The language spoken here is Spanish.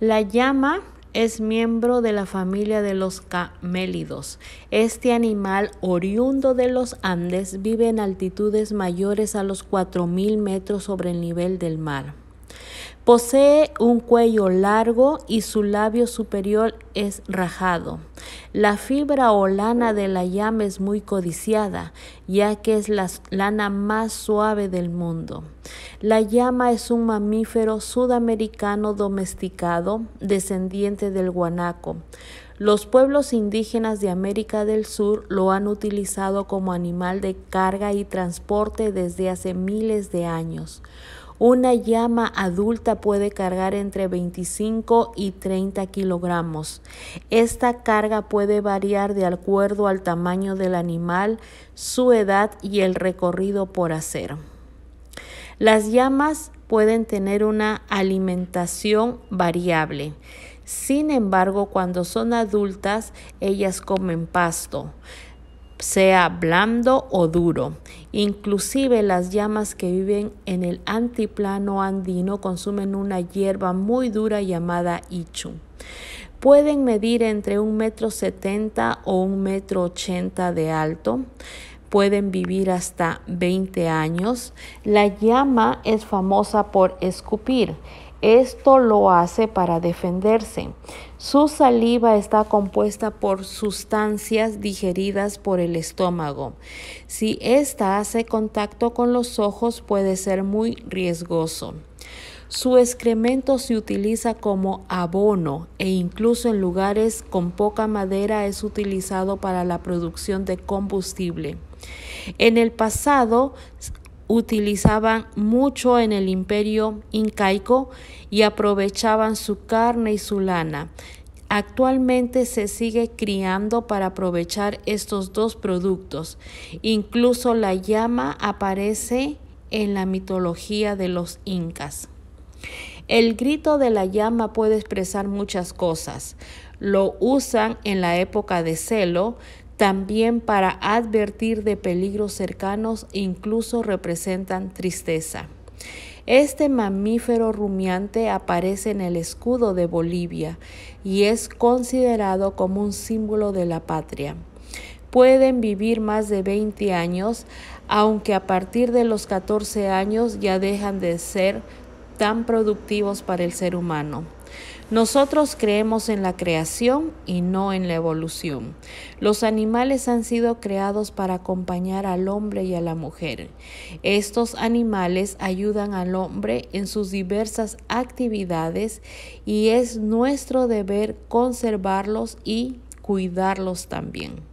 La llama es miembro de la familia de los camélidos. Este animal oriundo de los Andes vive en altitudes mayores a los 4.000 metros sobre el nivel del mar. Posee un cuello largo y su labio superior es rajado. La fibra o lana de la llama es muy codiciada ya que es la lana más suave del mundo. La llama es un mamífero sudamericano domesticado, descendiente del guanaco. Los pueblos indígenas de América del Sur lo han utilizado como animal de carga y transporte desde hace miles de años. Una llama adulta puede cargar entre 25 y 30 kilogramos. Esta carga puede variar de acuerdo al tamaño del animal, su edad, edad y el recorrido por hacer. Las llamas pueden tener una alimentación variable. Sin embargo, cuando son adultas, ellas comen pasto, sea blando o duro. Inclusive las llamas que viven en el antiplano andino consumen una hierba muy dura llamada ichu. Pueden medir entre un metro setenta o un metro ochenta de alto pueden vivir hasta 20 años. La llama es famosa por escupir. Esto lo hace para defenderse. Su saliva está compuesta por sustancias digeridas por el estómago. Si ésta hace contacto con los ojos puede ser muy riesgoso. Su excremento se utiliza como abono e incluso en lugares con poca madera es utilizado para la producción de combustible. En el pasado utilizaban mucho en el imperio incaico y aprovechaban su carne y su lana. Actualmente se sigue criando para aprovechar estos dos productos. Incluso la llama aparece en la mitología de los incas. El grito de la llama puede expresar muchas cosas. Lo usan en la época de celo, también para advertir de peligros cercanos, e incluso representan tristeza. Este mamífero rumiante aparece en el escudo de Bolivia y es considerado como un símbolo de la patria. Pueden vivir más de 20 años, aunque a partir de los 14 años ya dejan de ser tan productivos para el ser humano. Nosotros creemos en la creación y no en la evolución. Los animales han sido creados para acompañar al hombre y a la mujer. Estos animales ayudan al hombre en sus diversas actividades y es nuestro deber conservarlos y cuidarlos también.